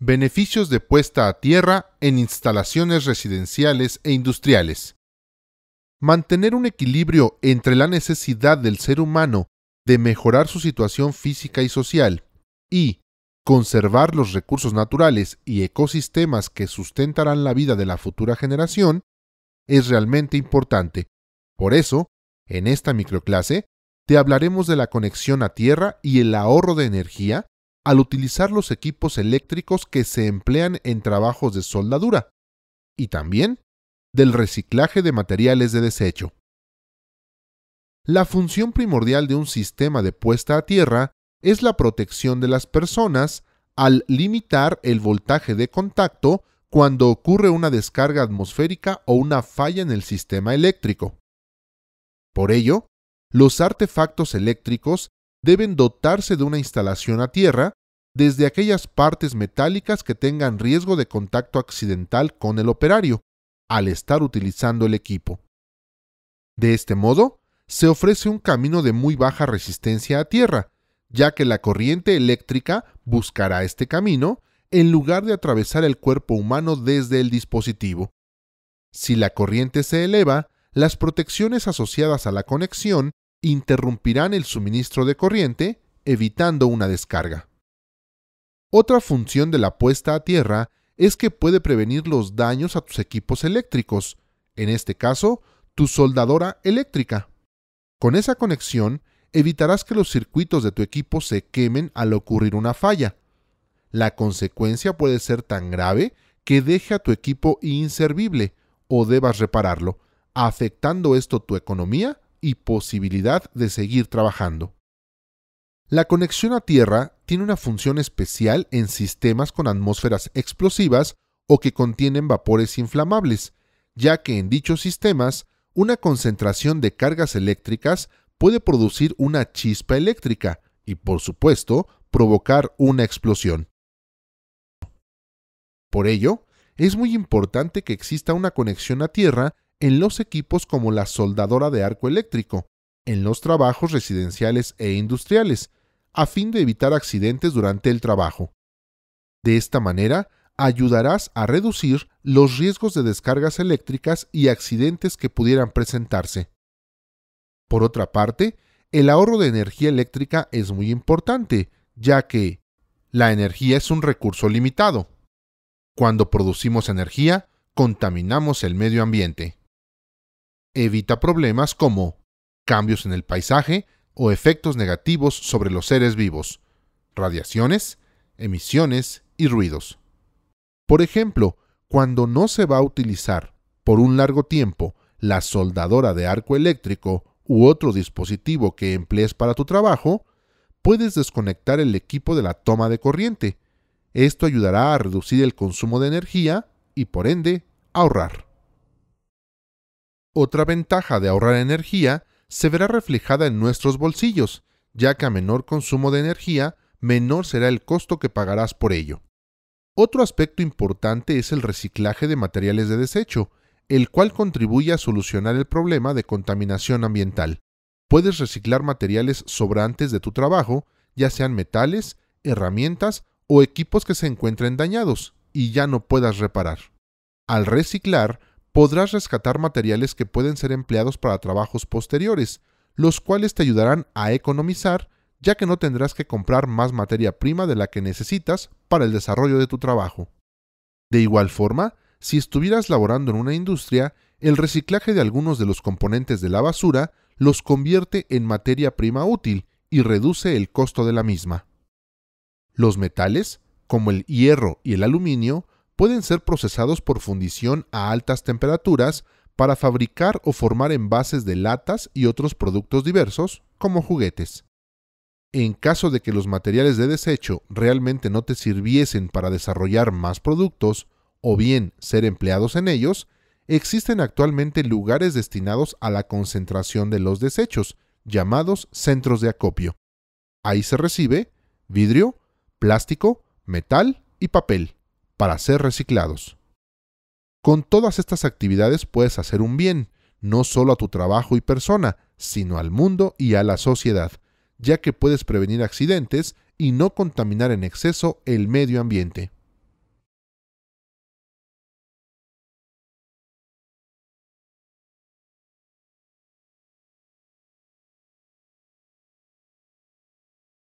Beneficios de puesta a tierra en instalaciones residenciales e industriales. Mantener un equilibrio entre la necesidad del ser humano de mejorar su situación física y social y conservar los recursos naturales y ecosistemas que sustentarán la vida de la futura generación es realmente importante. Por eso, en esta microclase, te hablaremos de la conexión a tierra y el ahorro de energía al utilizar los equipos eléctricos que se emplean en trabajos de soldadura y también del reciclaje de materiales de desecho. La función primordial de un sistema de puesta a tierra es la protección de las personas al limitar el voltaje de contacto cuando ocurre una descarga atmosférica o una falla en el sistema eléctrico. Por ello, los artefactos eléctricos deben dotarse de una instalación a tierra desde aquellas partes metálicas que tengan riesgo de contacto accidental con el operario, al estar utilizando el equipo. De este modo, se ofrece un camino de muy baja resistencia a tierra, ya que la corriente eléctrica buscará este camino en lugar de atravesar el cuerpo humano desde el dispositivo. Si la corriente se eleva, las protecciones asociadas a la conexión interrumpirán el suministro de corriente, evitando una descarga. Otra función de la puesta a tierra es que puede prevenir los daños a tus equipos eléctricos, en este caso, tu soldadora eléctrica. Con esa conexión, evitarás que los circuitos de tu equipo se quemen al ocurrir una falla. La consecuencia puede ser tan grave que deje a tu equipo inservible o debas repararlo, afectando esto tu economía y posibilidad de seguir trabajando. La conexión a tierra tiene una función especial en sistemas con atmósferas explosivas o que contienen vapores inflamables, ya que en dichos sistemas una concentración de cargas eléctricas puede producir una chispa eléctrica y, por supuesto, provocar una explosión. Por ello, es muy importante que exista una conexión a tierra en los equipos como la soldadora de arco eléctrico, en los trabajos residenciales e industriales, a fin de evitar accidentes durante el trabajo. De esta manera, ayudarás a reducir los riesgos de descargas eléctricas y accidentes que pudieran presentarse. Por otra parte, el ahorro de energía eléctrica es muy importante, ya que la energía es un recurso limitado. Cuando producimos energía, contaminamos el medio ambiente. Evita problemas como cambios en el paisaje o efectos negativos sobre los seres vivos, radiaciones, emisiones y ruidos. Por ejemplo, cuando no se va a utilizar por un largo tiempo la soldadora de arco eléctrico u otro dispositivo que emplees para tu trabajo, puedes desconectar el equipo de la toma de corriente. Esto ayudará a reducir el consumo de energía y por ende ahorrar. Otra ventaja de ahorrar energía se verá reflejada en nuestros bolsillos, ya que a menor consumo de energía, menor será el costo que pagarás por ello. Otro aspecto importante es el reciclaje de materiales de desecho, el cual contribuye a solucionar el problema de contaminación ambiental. Puedes reciclar materiales sobrantes de tu trabajo, ya sean metales, herramientas o equipos que se encuentren dañados y ya no puedas reparar. Al reciclar, podrás rescatar materiales que pueden ser empleados para trabajos posteriores, los cuales te ayudarán a economizar ya que no tendrás que comprar más materia prima de la que necesitas para el desarrollo de tu trabajo. De igual forma, si estuvieras laborando en una industria, el reciclaje de algunos de los componentes de la basura los convierte en materia prima útil y reduce el costo de la misma. Los metales, como el hierro y el aluminio, pueden ser procesados por fundición a altas temperaturas para fabricar o formar envases de latas y otros productos diversos, como juguetes. En caso de que los materiales de desecho realmente no te sirviesen para desarrollar más productos, o bien ser empleados en ellos, existen actualmente lugares destinados a la concentración de los desechos, llamados centros de acopio. Ahí se recibe vidrio, plástico, metal y papel para ser reciclados. Con todas estas actividades puedes hacer un bien, no solo a tu trabajo y persona, sino al mundo y a la sociedad, ya que puedes prevenir accidentes y no contaminar en exceso el medio ambiente.